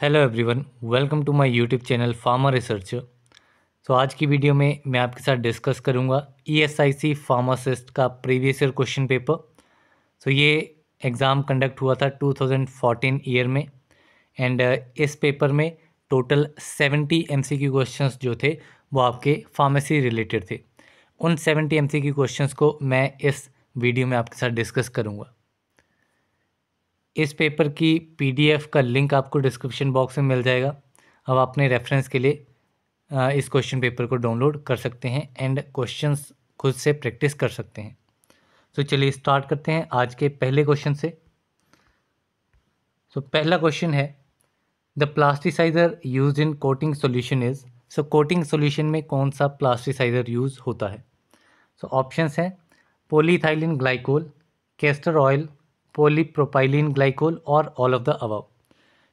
Hello everyone welcome to my YouTube channel pharma research so आज की video में मैं आपके साथ डिस्कस करूंगा ईएसआईसी e फार्मासिस्ट का previous year question paper so ये एग्ज़ाम कंडक्ट हुआ था 2014 ईयर में एंड uh, इस पेपर में टोटल 70 एमसीक्यू क्वेश्चंस जो थे वो आपके फार्मेसी रिलेटेड थे उन सेवेंटी एम को मैं इस वीडियो में आपके साथ डिस्कस करूँगा इस पेपर की पीडीएफ का लिंक आपको डिस्क्रिप्शन बॉक्स में मिल जाएगा अब आप अपने रेफरेंस के लिए इस क्वेश्चन पेपर को डाउनलोड कर सकते हैं एंड क्वेश्चंस खुद से प्रैक्टिस कर सकते हैं तो चलिए स्टार्ट करते हैं आज के पहले क्वेश्चन से सो तो पहला क्वेश्चन है the plasticiser use in coating solution is so coating solution में कौन सा प्लास्टिसाइजर यूज़ होता है सो तो ऑप्शंस हैं polyethylene glycol castor oil polypropylene glycol और all of the above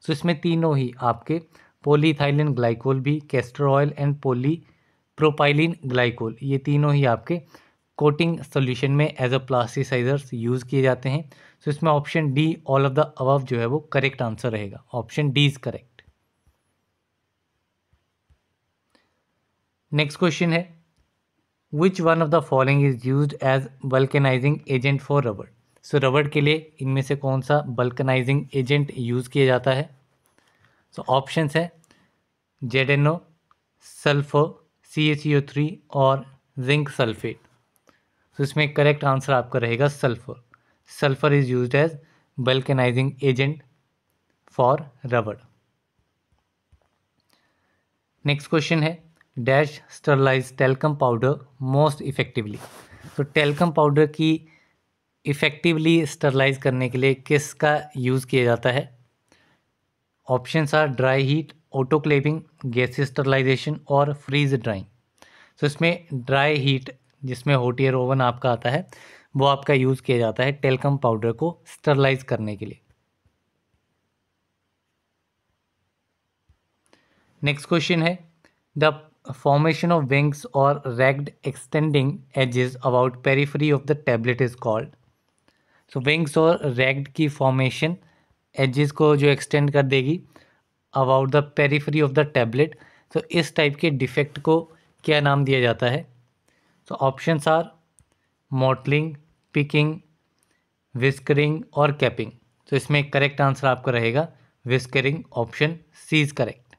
so इसमें तीनों ही आपके पोलीथाइलिन ग्लाइकोल भी castor oil and polypropylene glycol ये तीनों ही आपके कोटिंग सोल्यूशन में एज अ प्लास्टिसाइजर्स यूज़ किए जाते हैं सो so इसमें option D all of the above जो है वो करेक्ट आंसर रहेगा option D is correct next question है which one of the following is use as vulcanising agent for rubber so रबड़ के लिए इनमें से कौन सा बल्कनाइजिंग एजेंट यूज़ किया जाता है सो ऑप्शंस है Z N O sulphur C H O three और जिंक सल्फेट सो इसमें करेक्ट आंसर आपका रहेगा sulphur sulphur is use as vulcanising agent for रबड़ नेक्स्ट क्वेश्चन है dash sterilise talcum powder most effectively तो टेलकम पाउडर की effectively sterilise करने के लिए किसका यूज़ किया जाता है options are dry heat autoclaving gas sterilisation और फ्रीज ड्राइंग सो इसमें ड्राई हीट जिसमें हॉट ईयर ओवन आपका आता है वो आपका यूज़ किया जाता है टेलकम पाउडर को स्टरलाइज करने के लिए नेक्स्ट क्वेश्चन है द फॉर्मेशन ऑफ विंग्स और ragged extending edges about periphery of the tablet is called so wings और रेग्ड की फॉर्मेशन एजिस को जो एक्सटेंड कर देगी about the periphery of the tablet तो इस टाइप के डिफेक्ट को क्या नाम दिया जाता है तो options are mottling picking whiskering और कैपिंग तो इसमें करेक्ट आंसर आपका रहेगा whiskering option C is correct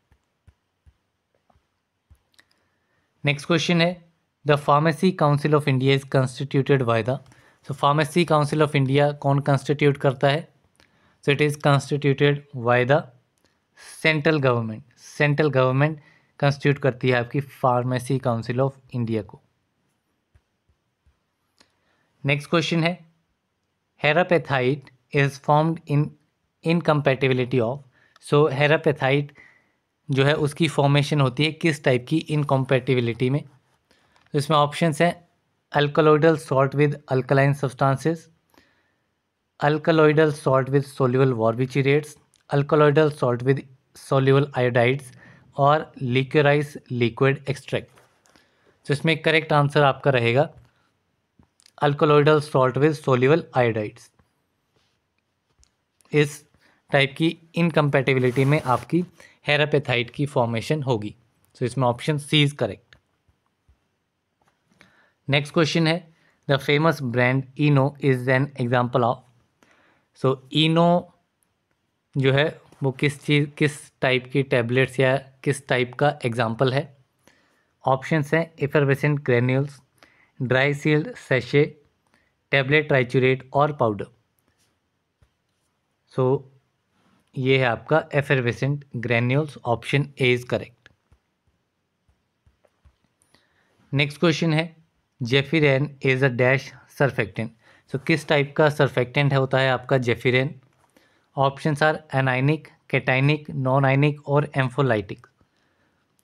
next question है the pharmacy council of India is constituted by the so pharmacy council of India कौन कंस्टिट्यूट करता है so it is constituted by the central government central government constitute करती है आपकी pharmacy council of India को next question है herapathite is formed in incompatibility of so herapathite जो है उसकी फॉर्मेशन होती है किस टाइप की इनकम्पेटिबिलिटी में तो इसमें ऑप्शंस हैं alkaloidal salt with alkaline substances alkaloidal salt with soluble barbiturates alkaloidal salt with soluble iodides or liquorice liquid extract so isme correct answer aapka rahega alkaloidal salt with soluble iodides is type की incompatibility में आपकी herapathite की formation होगी so so इसमें option C is correct next question है the famous brand Eno is an example of so Eno जो है वो किस चीज़ किस टाइप की टैबलेट्स या किस टाइप का एग्जाम्पल है ऑप्शंस हैं effervescent granules dry sealed sachet tablet triturate और पाउडर सो so, ये है आपका effervescent granules option A is correct next question है Zephiran is a dash surfactant so किस टाइप का सरफेक्टेंट है होता है आपका Zephiran options are anionic cationic non ionic और ampholytic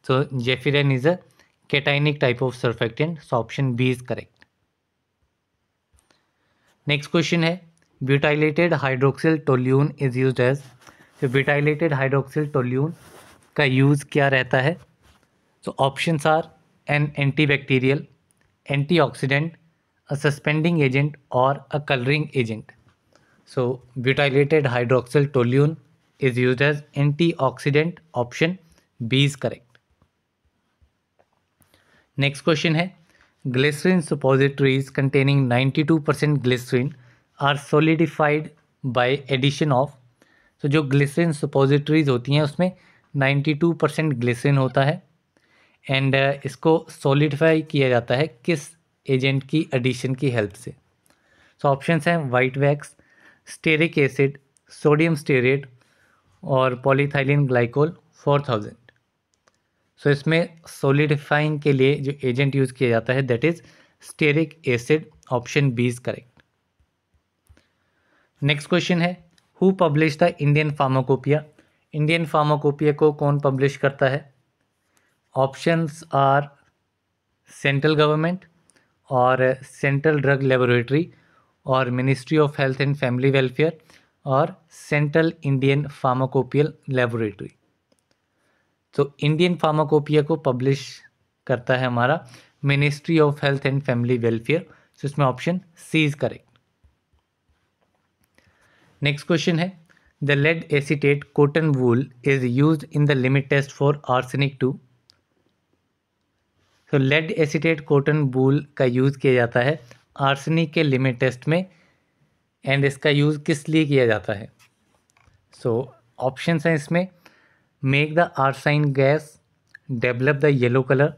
so Zephiran is a cationic type of surfactant so option B is correct next question है butylated hydroxyl toluene is use as तो butylated hydroxyl toluene का use क्या रहता है सो options are an antibacterial antioxidant a suspending agent और a colouring agent so butylated hydroxyl toluene is use as oxidant option B is correct next question है glycerin suppositories containing ninety two percent glycerin are solidified by addition of तो जो glycerine सुपोजिट्रीज होती हैं उसमें ninety two percent glycerine होता है and इसको solidify किया जाता है किस एजेंट की एडिशन की हेल्प से सो ऑप्शन ऑप्शंस हैं white wax stearic acid sodium stearate और polyethylene glycol four thousand so इसमें सोलिडिफाइंग के लिए जो एजेंट यूज़ किया जाता है that is stearic acid option B is correct next question है who publish the Indian pharmacopoeia Indian pharmacopoeia को कौन पब्लिश करता है ऑप्शंस आर सेंट्रल गवर्नमेंट और सेंट्रल ड्रग लेबोरेटरी और ministry of health and family welfare और central Indian pharmacopoeial laboratory तो Indian pharmacopoeia को पब्लिश करता है हमारा ministry of health and family welfare so इसमें option C is correct next question है the lead acetate cotton wool is use in the limit test for arsenic to तो lead acetate cotton wool का use किया जाता है arsenic के limit test में and इसका यूज़ किस लिए किया जाता है सो ऑप्शन हैं इसमें make the arsine gas develop the yellow colour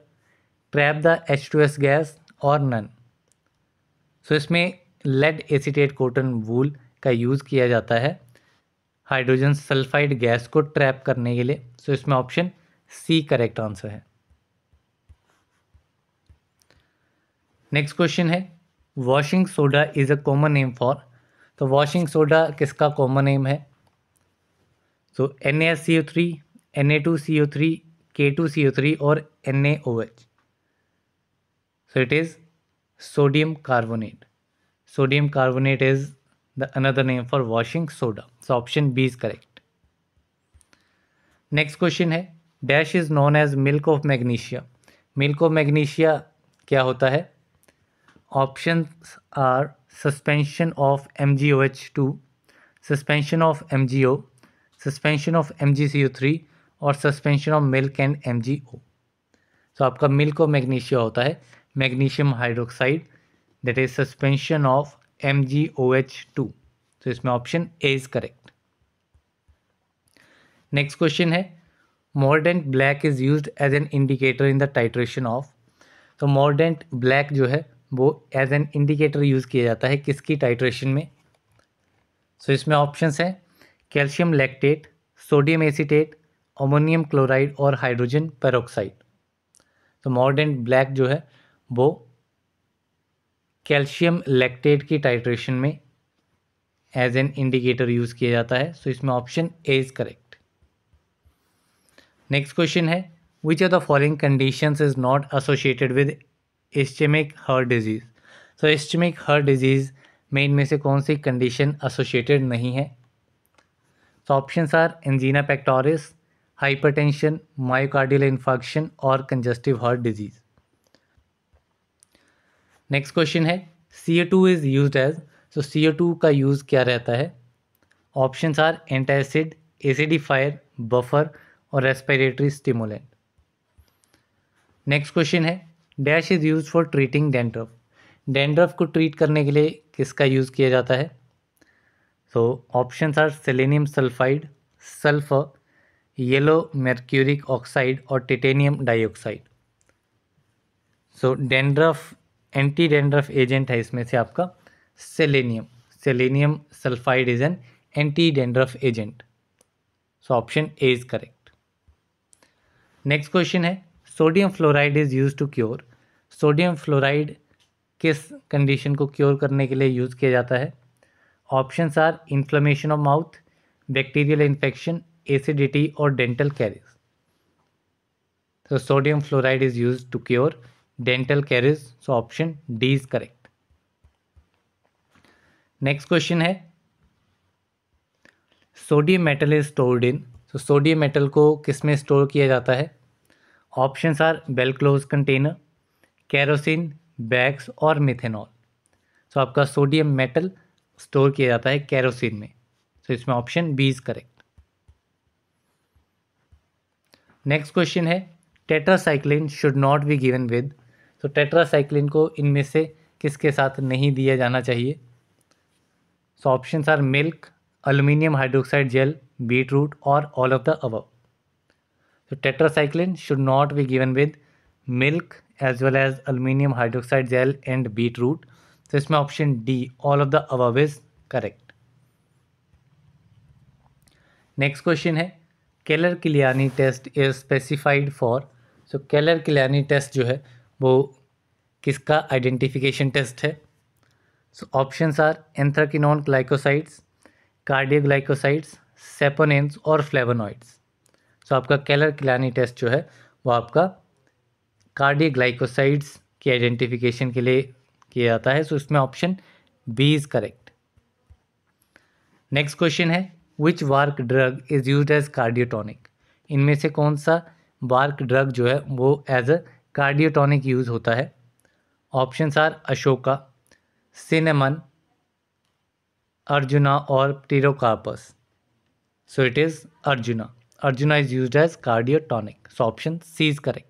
trap the H two S gas और नन सो so, इसमें लेड एसिटेट कॉटन वूल का यूज़ किया जाता है हाइड्रोजन सल्फाइड गैस को ट्रैप करने के लिए सो so, इसमें ऑप्शन सी करेक्ट आंसर है नेक्स्ट क्वेश्चन है washing soda is a common name for तो वॉशिंग सोडा किसका कॉमन नेम है so N A C O three N A two C O three K two C O three और N A O H so it is sodium carbonate sodium carbonate is the another name for washing soda so option B is correct next question है dash is known as milk of magnesia milk of magnesia क्या होता है options are suspension of MgOH2, suspension of MgO, suspension of MgCO3 और suspension of milk and M G O आपका milk और magnesia होता है magnesium hydroxide that is suspension of M G O इसमें option A is correct. Next question है mordant black is use as an indicator in the titration of तो mordant black जो है वो एज एन इंडिकेटर यूज़ किया जाता है किसकी टाइट्रेशन में सो so, इसमें ऑप्शंस हैं calcium lactate sodium acetate ammonium chloride और हाइड्रोजन पेरोक्साइड तो मॉडर्न ब्लैक जो है वो कैल्शियम लैक्टेट की टाइट्रेशन में एज एन इंडिकेटर यूज़ किया जाता है सो so, इसमें option A is correct next question है which are the following conditions is not associated with ischaemic heart disease so ischaemic heart disease में इनमें से कौन सी कंडीशन एसोसिएटेड नहीं है सो options are angina hyper hypertension myocardial infection और congestive heart disease next question है C A two is use as so C A two का यूज़ क्या रहता है option are antacid acidifier buffer और रेस्पिरेटरी स्टिमुलेंट नेक्स्ट क्वेश्चन है dash is use for treating dandruff dandruff को treat करने के लिए किसका यूज़ किया जाता है so option are selenium sulphide sulphur yellow mercuric oxide और titanium dioxide so dandruff anti dandruff agent है इसमें से आपका selenium selenium sulphide is an anti dandruff agent so option A is correct next question है sodium fluoride is use to cure sodium fluoride किस condition को cure करने के लिए यूज़ किया जाता है option are inflammation of mouth bacterial infection acidity और डेंटल कैरिज तो sodium fluoride is use to cure dental caries so option D is correct next question है sodium metal is stored in so तो sodium metal को किस में store किया जाता है options are well closed container kerosene bags और methanol so आपका सोडियम मेटल स्टोर किया जाता है कैरोसिन में सो so, इसमें option B is correct next question है tetracycline should not be given with तो टेट्रासाइक्लिन को इनमें से किसके साथ नहीं दिया जाना चाहिए सो options are milk aluminium hydroxide gel beetroot और all of the above So tetracycline should not be given with milk as well as aluminium hydroxide gel and beetroot. So इसमें option D all of the above is correct. Next question है Keller Killiani test is specified for so Keller Killiani test जो है वो किसका identification test है सो options are anthraquinone glycosides cardioglycosides saponins और flavonoids सो आपका कैलर किलानी test जो है वो आपका कार्डियोग्लाइकोसाइड्स की आइडेंटिफिकेशन के लिए किया जाता है सो so, इसमें option B is correct next question है which work drug is use as cardiotonic इनमें से कौन सा वार्क ड्रग जो है वो एज अ कार्डियोटॉनिक यूज़ होता है options are Ashoka cinnamon Arjuna और pterocarpus so it is Arjuna Arjuna is used as cardiotonic. So option C is correct.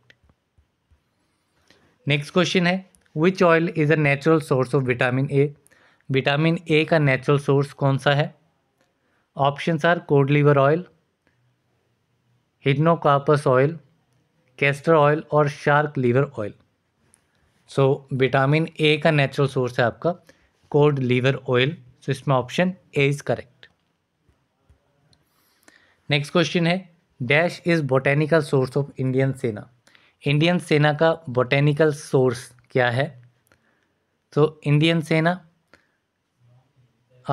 Next question है which oil is a natural source of vitamin A vitamin A का natural source कौन सा है option are cod liver oil hydnocarpus oil castor oil और shark liver oil so vitamin A का natural source है आपका code liver oil so इसमें option A is correct next question है dash is botanical source of Indian senna Indian senna का botanical source क्या है तो इंडियन सेना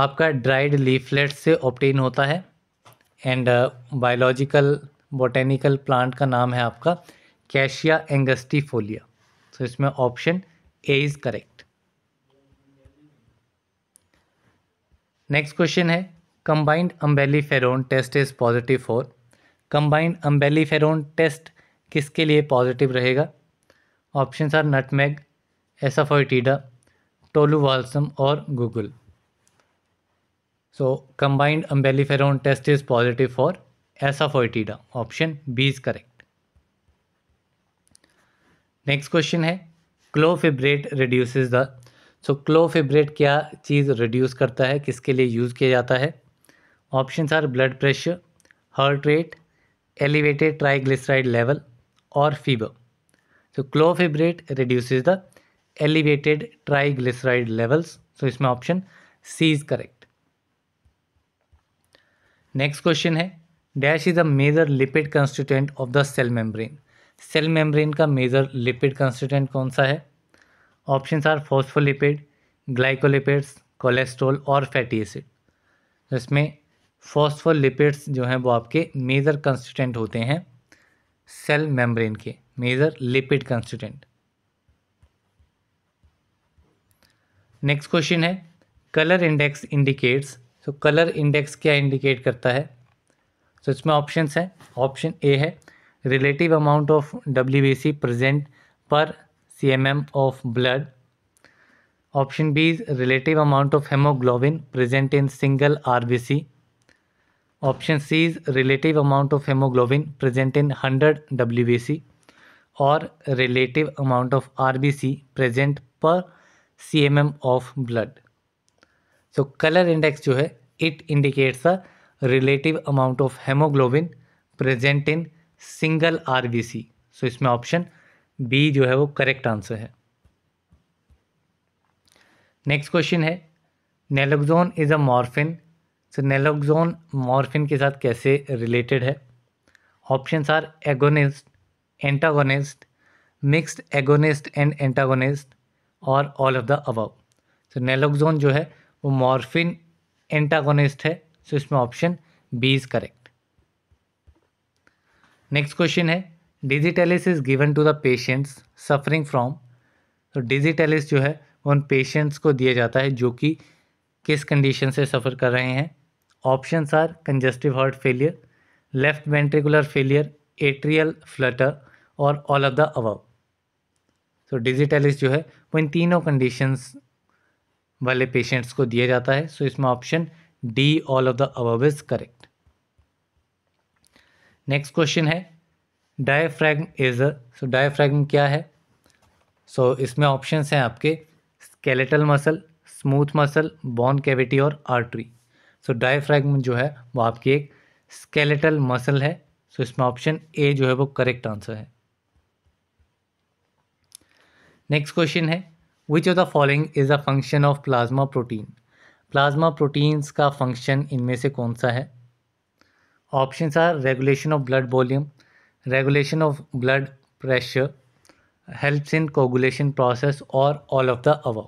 आपका ड्राइड लीफलेट से ऑप्टेन होता है एंड बायोलॉजिकल बोटेनिकल प्लांट का नाम है आपका कैशिया एंगस्टिफोलिया तो इसमें option A is correct next question है combined umbelliferone test is positive for combined umbelliferone test किसके लिए पॉजिटिव रहेगा option are nutmeg tolu tolu balsam और guggul so combined umbelliferone test is positive for asafoetida option B is correct next question है clofibrate reduces the so clofibrate क्या चीज़ reduce करता है किसके लिए यूज़ किया जाता है options are blood pressure heart rate elevated triglyceride level और fever so clofibrate reduce the elevated triglyceride levels so इसमें option C is correct next question है dash is a major lipid constituent of the cell membrane cell membrane का major lipid constituent कौन सा है options are phospholipid glycolipids cholesterol और fatty acid इसमें phospholipids जो हैं वो आपके मेजर कंस्टिटेंट होते हैं सेल मेम्ब्रेन के major lipid constituent next question है colour index indicates so colour index क्या इंडिकेट करता है सो so, इसमें ऑप्शंस हैं ऑप्शन ए है relative amount of W B C present per C M M of blood option B is relative amount of haemoglobin present in single R B C option C is relative amount of haemoglobin present in hundred W और relative amount of R present per C of blood so colour index जो है it indicates a relative amount of haemoglobin present in single R so इसमें option B जो है वो correct answer है next question है naloxone is a morphine so naloxone morphine के साथ कैसे रिलेटेड है options are agonist antagonist mixed agonist and antagonist और all of the above so naloxone जो है वो मॉर्फिन एंटागोनिस्ट है सो so इसमें option B is correct next question है digitalis is given to the patients suffering from तो digitalis जो है उन पेशेंट्स को दिया जाता है जो कि किस कंडीशन से सफ़र कर रहे हैं option are congestive heart failure left ventricular failure atrial flutter और all of the above so digitalis जो है वो इन तीनों कंडीशंस वाले पेशेंट्स को दिया जाता है सो so, इसमें option D all of the above is correct next question है डायफ्रैग्म इज सो डायफ्रैग्म क्या है सो so, इसमें ऑप्शंस हैं आपके skeletal muscle smooth muscle bone cavity और आर्टरी सो डायफ्रैगम जो है वो आपकी एक स्केलेटल मसल है सो so, इसमें ऑप्शन ए जो है वो करेक्ट आंसर है नेक्स्ट क्वेश्चन है which of the following is a function of plasma protein plasma proteins का फंक्शन इनमें से कौन सा है options are regulation of blood volume regulation of blood pressure helps in coagulation process और all of the above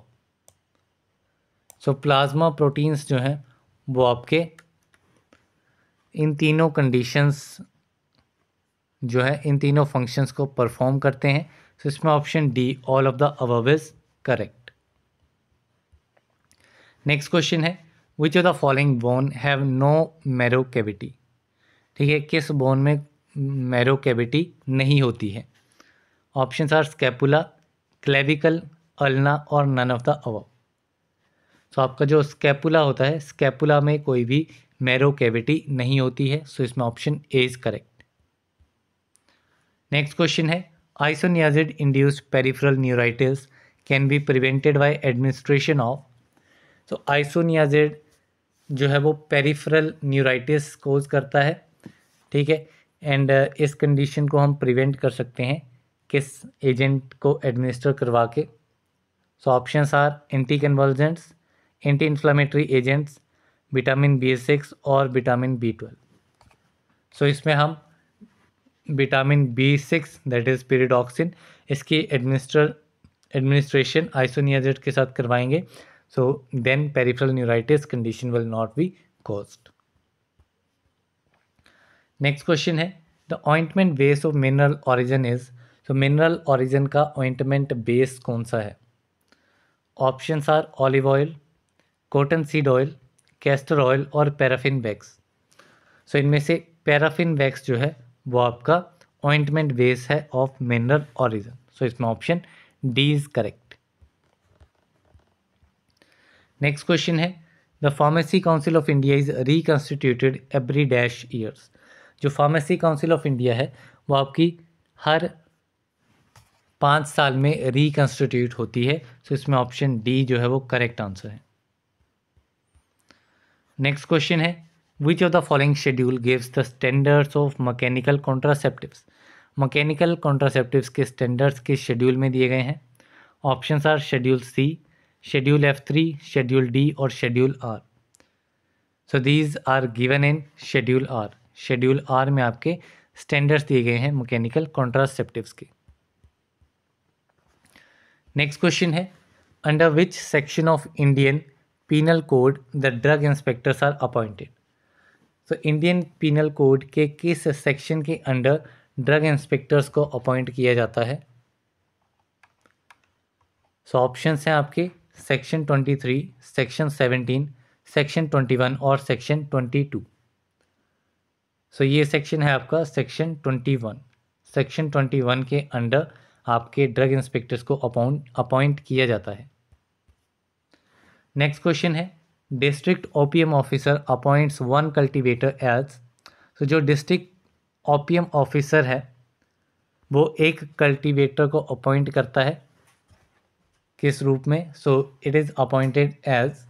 so plasma proteins जो हैं वो आपके इन तीनों कंडीशंस जो है इन तीनों फंक्शंस को परफॉर्म करते हैं सो इसमें option D all of the above is correct next question है which of the following bone have no marrow cavity ठीक है किस बोन में मैरो कैविटी नहीं होती है option are scapula clavicle ulna और none of the above so तो आपका जो स्कैपुला होता है स्कैपुला में कोई भी मैरो कैविटी नहीं होती है सो इसमें option A is correct next question है isoniazid induced peripheral neuritis can be prevented by administration of so isoniazid जो है वो पेरिफेरल न्यूराइटिस कोज करता है ठीक है एंड uh, इस कंडीशन को हम प्रिवेंट कर सकते हैं किस एजेंट को एडमिनिस्टर करवा के so options are anticonvulsants anti inflammatory agents vitamin B six और विटामिन बी ट्वेल्व सो इसमें हम vitamin B six that is pyridoxine इसकी एडमिनिस्टर एडमिनिस्ट्रेशन आइसोनियाजेट के साथ करवाएंगे so then peripheral neuritis condition will not be caused next question है the ointment base of mineral origin is तो mineral origin का ointment base कौन सा है options are olive oil cotton seed oil castor oil और paraffin wax so इनमें से paraffin wax जो है वो आपका ऑइंटमेंट बेस है ऑफ मिनरल ऑरिजन सो इसमें option D is correct next question है the pharmacy council of India is reconstituted every dash years जो फार्मेसी काउंसिल ऑफ इंडिया है वो आपकी हर पाँच साल में रिकॉन्स्टिट्यूट होती है सो so इसमें ऑप्शन डी जो है वो करेक्ट आंसर है नेक्स्ट क्वेश्चन है which of the following schedule gives the standards of mechanical contraceptives mechanical contraceptives के स्टैंडर्ड्स किस शेड्यूल में दिए गए हैं option are schedule C schedule F three schedule D और schedule R so these are given in schedule R schedule R में आपके standards दिए गए हैं मकैनिकल कॉन्ट्रासेप्टिव्स के नेक्स्ट क्वेश्चन है under which section of Indian penal code the drug inspectors are appointed so Indian penal code के किस section के अंडर ड्रग इंस्पेक्टर्स को अपॉइंट किया जाता है सो ऑप्शन हैं आपके section twenty three section seventeen section twenty one और सेक्शन ट्वेंटी टू सो ये सेक्शन है आपका section twenty one section twenty one के अंडर आपके ड्रग इंस्पेक्टर्स को अपॉइंट अपॉइंट किया जाता है नेक्स्ट क्वेश्चन है district opium officer appoints one cultivator else so जो डिस्ट्रिक्ट ओपीएम ऑफिसर है वो एक कल्टीवेटर को अपॉइंट करता है किस रूप में so it is appointed as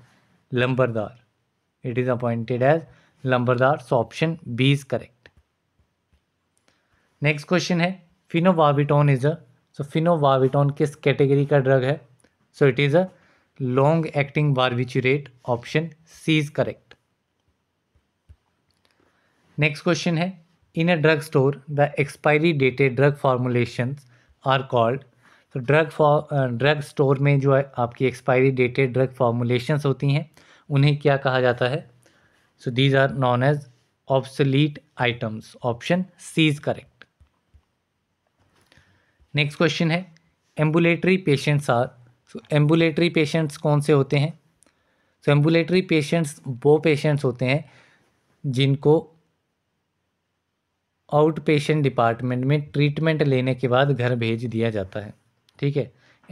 lambardar it is appointed as lambardar so option B is correct next question है फिनोवाविटोन इज़ अ सो फिनोवाविटोन किस कैटेगरी का ड्रग है so it is a long acting barbiturate option C is correct next question है in तो a drug store the expiry dated drug formulation are called तो drug drug store में जो है आपकी एक्सपायरी डेटेड ड्रग फॉर्मुलेशंस होती हैं उन्हें क्या कहा जाता है so these are known as obsolete items option C is correct next question है ambulatory patients are so ambulatory patients कौन से होते हैं सो एम्बुलेटरी पेशेंट्स वो पेशेंट्स होते हैं जिनको आउट पेशेंट डिपार्टमेंट में ट्रीटमेंट लेने के बाद घर भेज दिया जाता है ठीक है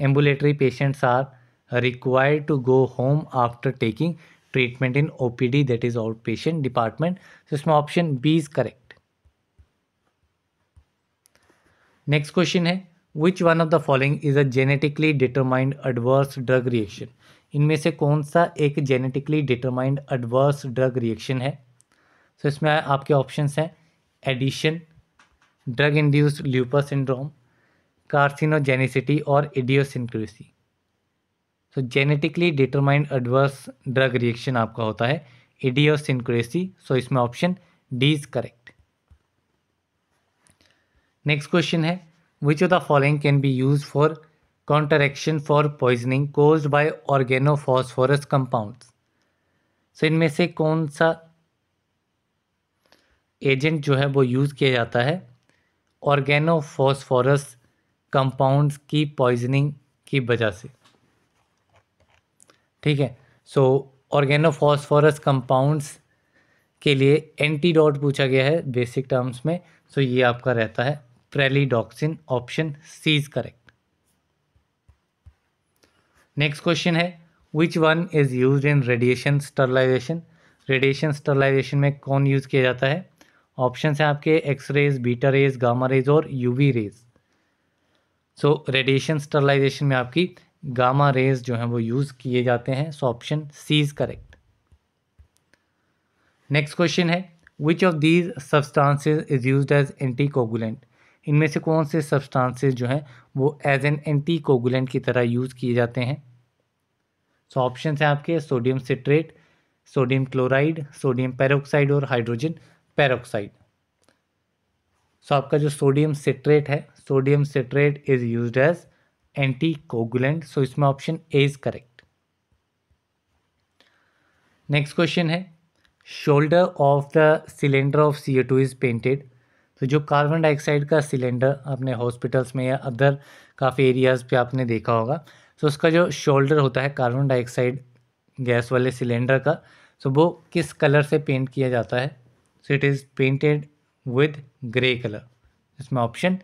ambulatory patients are required to go home after taking treatment in O P D that is out patient department so इसमें option B is correct next question है which one of the following is a genetically determined adverse drug reaction इनमें से कौन सा एक genetically determined adverse drug reaction है so so, इसमें आपके ऑप्शन हैं addiction drug induced lupus syndrome carcinogenicity और एडियोसिनक्रेसी सो genetically determined adverse drug reaction आपका होता है एडियोसिनक्रेसी सो इसमें option D is correct next question है which of the following can be use for counteraction for poisoning caused by organophosphorus compounds? So इनमें से कौन सा एजेंट जो है वो यूज़ किया जाता है ऑर्गेनोफॉस्फोरस कंपाउंड्स की पॉइजनिंग की वजह से ठीक है सो ऑर्गेनोफॉस्फोरस कंपाउंड्स के लिए एंटीडॉट पूछा गया है बेसिक टर्म्स में सो so ये आपका रहता है pralidoxime option C is correct next question है which one is use in radiation sterilization radiation sterilization में कौन यूज़ किया जाता है ऑप्शन है आपके X rays beta rays gamma rays और UV rays so radiation sterilization में आपकी गामा रेज जो है वो यूज़ किए जाते हैं so option C is correct next question है which of these substances is use as anticoagulant इनमें से कौन से सब्सटेंसेस जो हैं वो एज एन एंटी कोगुलेंट की तरह यूज़ किए जाते हैं सो ऑप्शन हैं आपके sodium citrate sodium chloride sodium peroxide और हाइड्रोजन पेरोक्साइड सो आपका जो सोडियम सिट्रेट है sodium citrate is use as anticoagulant so इसमें option A is correct next question है shoulder of the cylinder of C two is painted तो जो carbon dioxide का cylinder आपने hospitals में या अदर काफ़ी एरियाज़ पे आपने देखा होगा तो उसका जो शोल्डर होता है कार्बन डाइऑक्साइड गैस वाले सिलेंडर का तो वो किस कलर से पेंट किया जाता है so it is painted with grey colour इसमें ऑप्शन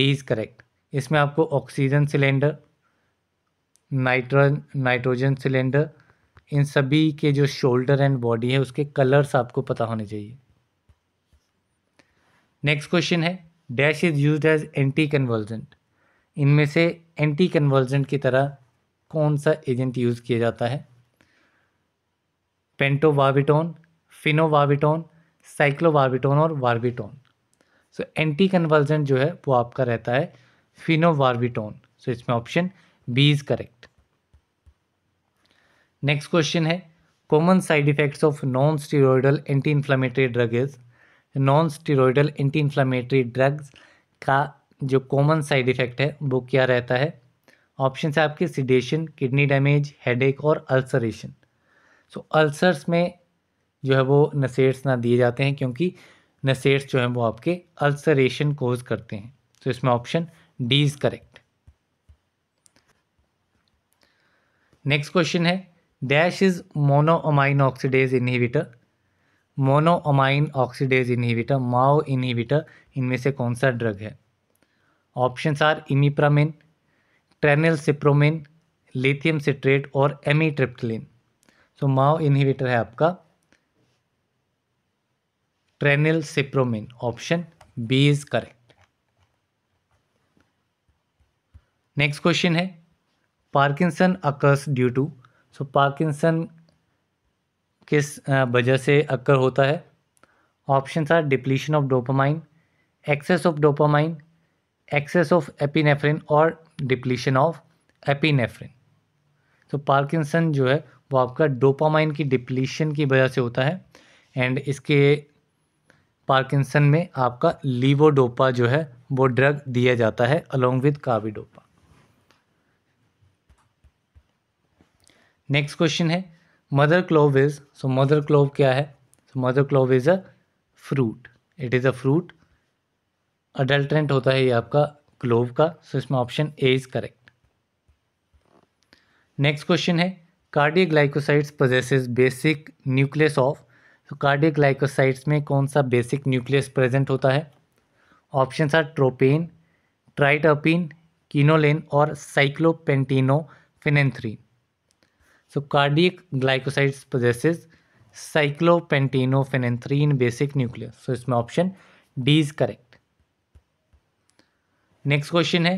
डी इज़ करेक्ट इसमें आपको oxygen cylinder nitrogen nitrogen cylinder इन सभी के जो शोल्डर एंड बॉडी है उसके कलर्स आपको पता होने चाहिए नेक्स्ट क्वेश्चन है dash is use as anti convergent इनमें से एंटी कन्वर्जेंट की तरह कौन सा एजेंट यूज़ किया जाता है पेंटोवाविटोन फिनोवाविटोन साइक्लोवाविटोन और वार्बिटोन सो एंटी कन्वर्जेंट जो है वो आपका रहता है फिनोवार्बिटोन सो so, इसमें option B is correct next question है common side effects of non steroidal anti inflammatory drug is non steroidal anti inflammatory drugs का जो कॉमन साइड इफ़ेक्ट है वो क्या रहता है ऑप्शन है आपके सिडेशन किडनी डैमेज हेडेक और अल्सरेशन सो so, अल्सर्स में जो है वो नसेट्स ना दिए जाते हैं क्योंकि नसेट्स जो हैं वो आपके अल्सरेशन कोज करते हैं तो so, इसमें option D is correct next question है dash is monoamine oxidase inhibitor monoamine oxidase inhibitor MAO inhibitor इनमें से कौन सा ड्रग है option are imipramine tranylcypromine lithium citrate और एमीट्रिप्टलिन सो माओ इनहिबिटर है आपका tranylcypromine option B is correct next question है Parkinson occurs due to so Parkinson किस वजह से अक्कर होता है option are depletion of dopamine excess of dopamine excess of epinephrine और डिप्लीशन ऑफ एपिनेफ्रिन तो पार्किंसन जो है वो आपका डोपामाइन की डिप्लीशन की वजह से होता है एंड इसके पार्किंसन में आपका लीवोडोपा जो है वो ड्रग दिया जाता है along with carbidopa next question है mother clove is so mother clove क्या है so mother clove is a fruit it is a fruit adulterant होता है ये आपका क्लोव का सो so इसमें option A is correct next question है cardiac glycosides possesses basic nucleus of तो कार्डियग्लाइकोसाइड्स में कौन सा बेसिक न्यूक्लियस प्रेजेंट होता है ऑप्शन आर ट्रोपेन ट्राइटअपिन किनोलेन और cyclopentanophenanthrene so cardiac glycosides possesses cyclopentenophenanthrine basic nucleus so इसमें option D is correct next question है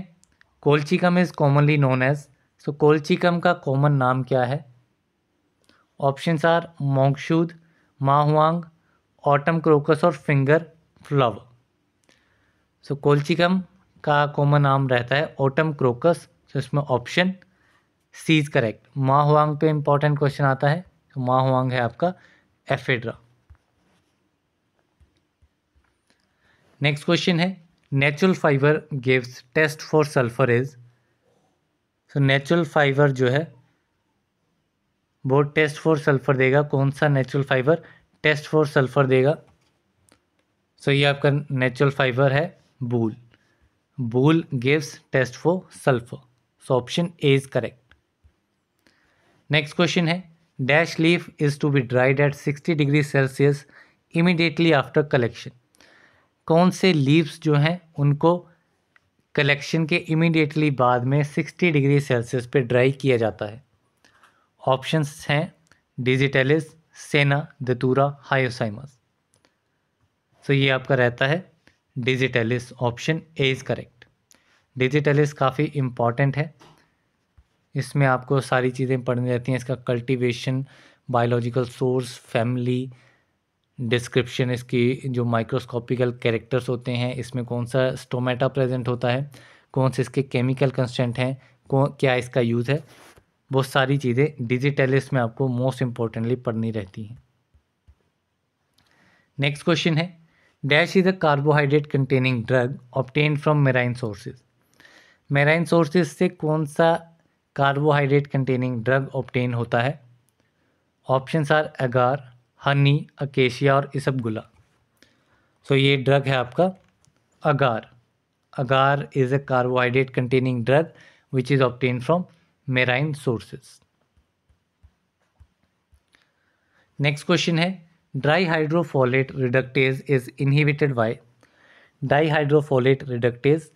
colchicum is commonly known as so colchicum का कॉमन नाम क्या है option are monkshood ma huang autumn crocus और finger flower so colchicum का common नाम रहता है ऑटम क्रोकस सो इसमें option C is correct ma huang पे इंपॉर्टेंट क्वेश्चन आता है तो मा हुआंग है आपका एफेड्रा नेक्स्ट क्वेश्चन है natural fibre gives test for sulphur is so natural fibre जो है वो टेस्ट फॉर सल्फर देगा कौन सा natural fibre test for sulphur देगा सो so, ये आपका नेचुरल फाइबर है wool wool gives test for sulphur so option A is correct next question है dash leaf is to be dried at 60 degree Celsius immediately after collection कौन से leaves जो हैं उनको कलेक्शन के इमीडिएटली बाद में 60 डिग्री सेल्सियस पे ड्राई किया जाता है ऑप्शंस हैं डिजिटेलिस सेना दतूरा हायोसाइमस सो ये आपका रहता है digitalis option A is correct digitalis काफ़ी इम्पॉर्टेंट है इसमें आपको सारी चीज़ें पढ़नी रहती हैं इसका cultivation biological source family description इसकी जो माइक्रोस्कोपिकल कैरेक्टर्स होते हैं इसमें कौन सा स्टोमेटा प्रेजेंट होता है कौन से इसके केमिकल कंस्टेंट हैं कौन क्या इसका यूज़ है वो सारी चीज़ें डिजिटलिस्ट में आपको मोस्ट इम्पॉर्टेंटली पढ़नी रहती हैं नेक्स्ट क्वेश्चन है dash is a carbohydrate containing drug obtained from marine sources marine sources से कौन सा कार्बोहाइड्रेट कंटेनिंग ड्रग ऑप्टेन होता है ऑप्शंस आर एगार हनी अकेशिया और इसबगुला सो so, ये ड्रग है आपका agar agar is a carbohydrate containing drug which is obtained from marine sources next question है dihydrofolate reductase is inhibited by hydrofolate reductase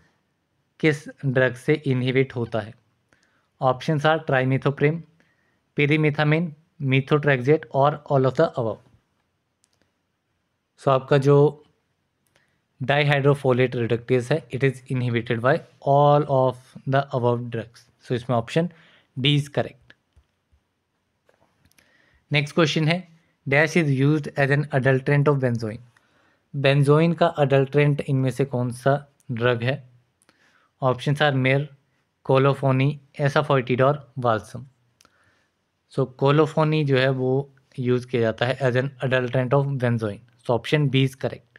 किस drug से इनहिबिट होता है option are trimethoprim pyrimethamine methotrexate और all of the above सो आपका जो dihydrofolate reductase है it is inhibited by all of the above drugs so इसमें option D is correct next question है dash is use as an adulterant of benzoin benzoin का adulterant इनमें से कौन सा ड्रग है option are myrrh colophony asafoetida और balsam सो colophony जो है वो यूज़ किया जाता है as an adulterant of benzoin so option B is correct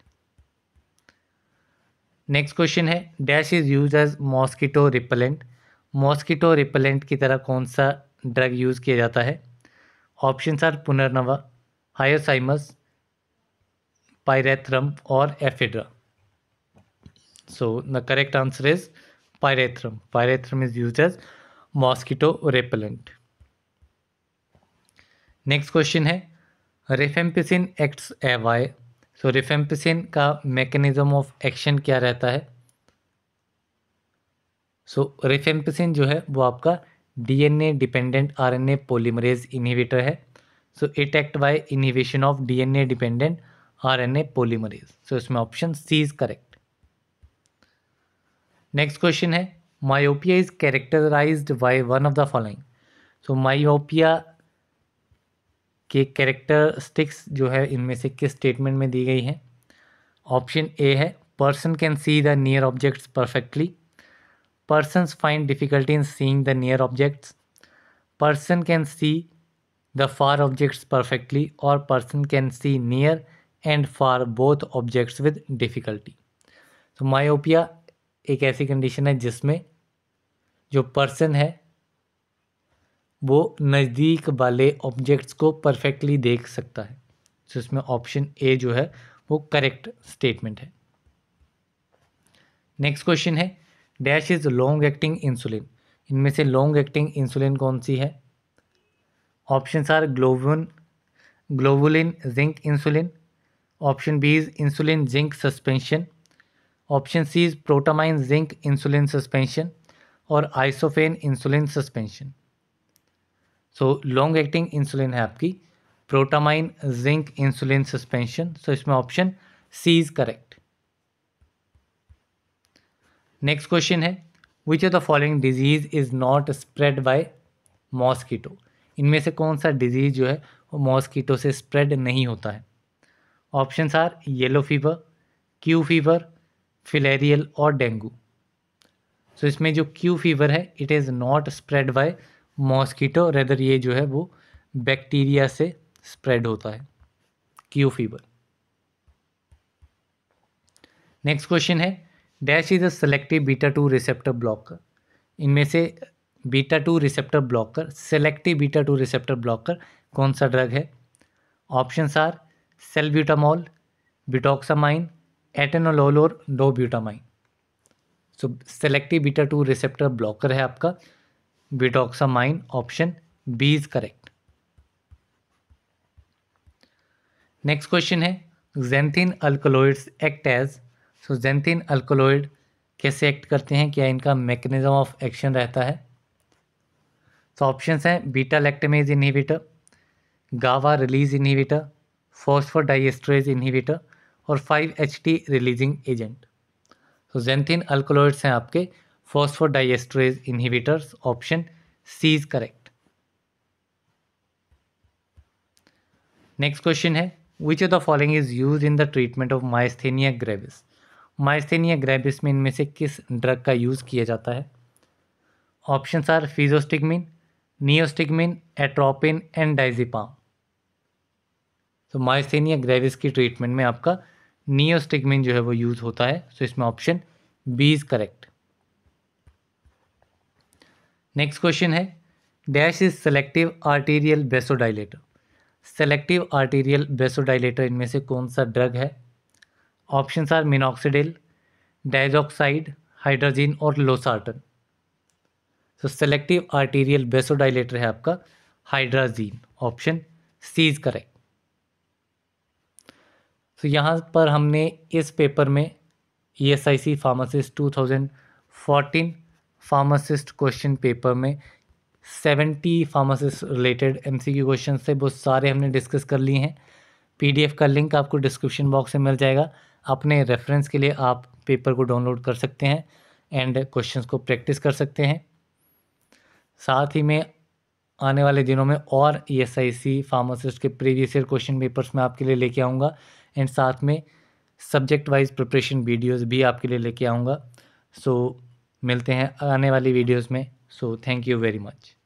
next question है dash is use as mosquito repellent mosquito repellent की तरह कौन सा ड्रग यूज़ किया जाता है ऑप्शन आर पुनर्नवा हायोसाइमस पायरेथ्रम और ephedra so the correct answer is pyrethrum pyrethrum is use as mosquito repellent next question है रेफेम्पिसिन एक्ट्स वाई सो रेफेम्पिसिन का मैकेनिज्म ऑफ एक्शन क्या रहता है सो so, जो है वो आपका DNA dependent RNA polymerase inhibitor है so it act by inhibition of DNA dependent RNA polymerase so इसमें option C is correct next question है myopia is characterized by one of the following so myopia के characteristics जो है इनमें से किस statement में दी गई है ऑप्शन ए है person can see the near objects perfectly person find difficulty in seeing the near objects person can see the far objects perfectly और person can see near and far both objects with difficulty तो myopia एक ऐसी condition है जिसमें जो person है वो नज़दीक वाले ऑब्जेक्ट्स को परफेक्टली देख सकता है तो इसमें ऑप्शन ए जो है वो करेक्ट स्टेटमेंट है नेक्स्ट क्वेश्चन है dash is long acting insulin इनमें से लॉन्ग एक्टिंग इंसुलिन कौन सी है option are globin globulin zinc insulin option B is insulin zinc suspension option C is protamine zinc insulin suspension और isophane insulin suspension so long acting insulin है आपकी protamine zinc insulin suspension so इसमें option C is correct next question है which of the following disease is not spread by mosquito इनमें से कौन सा disease जो है वो मॉस्किटो से स्प्रेड नहीं होता है options are yellow fever Q fever filarial और डेंगू सो so, इसमें जो क्यू फीवर है it is not spread by mosquito rather ये जो है वो बैक्टीरिया से स्प्रेड होता है क्यू फीवर नेक्स्ट क्वेश्चन है dash is a selective beta two receptor blocker इनमें से beta two receptor blocker selective beta two receptor blocker कौन सा ड्रग है options are salbutamol butoxamine atenolol और डोब्यूटामाइन so selective beta two receptor blocker है आपका butoxamine option B is correct next question है xanthine alkaloids act as so xanthine alkaloid कैसे act करते हैं क्या इनका मैकेनिज्म ऑफ एक्शन रहता है सो ऑप्शंस हैं बीटा लैक्टेमेज इनहिबिटर गावा रिलीज इनहिबिटर फॉस्फोडाइएस्ट्रेज इनहिबिटर और 5-HT रिलीजिंग एजेंट तो जेंथिन अल्कोलोइड्स हैं आपके phosphodiesterase inhibitors option C is correct next question है which of the following is use in the treatment of myasthenia gravis myasthenia gravis में इनमें से किस drug का यूज़ किया जाता है option are physostigmine neostigmine atropine and diazepam तो माइस्थेनिया ग्रेविस की ट्रीटमेंट में आपका नियोस्टिगमिन जो है वो यूज़ होता है सो इसमें option B is correct next question है dash is selective arterial vasodilator selective arterial vasodilator इनमें से कौन सा ड्रग है option are minoxidil diazoxide hydralazine और losartan so selective arterial vasodilator है आपका hydralazine option C is correct so so, यहाँ पर हमने इस पेपर में E S I C pharmacist two thousand fourteen pharmacist question paper में seventy pharmacist related M C Q question थे वो सारे हमने डिस्कस कर लिए हैं पी डी एफ का लिंक आपको डिस्क्रिप्शन बॉक्स में मिल जाएगा अपने रेफरेंस के लिए आप पेपर को डाउनलोड कर सकते हैं एंड क्वेश्चन को प्रैक्टिस कर सकते हैं साथ ही में आने वाले दिनों में और E S I C pharmacist के प्रीवियस ईयर क्वेश्चन पेपर्स मैं आपके लिए लेके आऊँगा एंड साथ में सब्जेक्ट वाइज प्रिपरेशन वीडियोस भी आपके लिए लेके आऊँगा सो so, मिलते हैं आने वाली वीडियोस में so thank you very much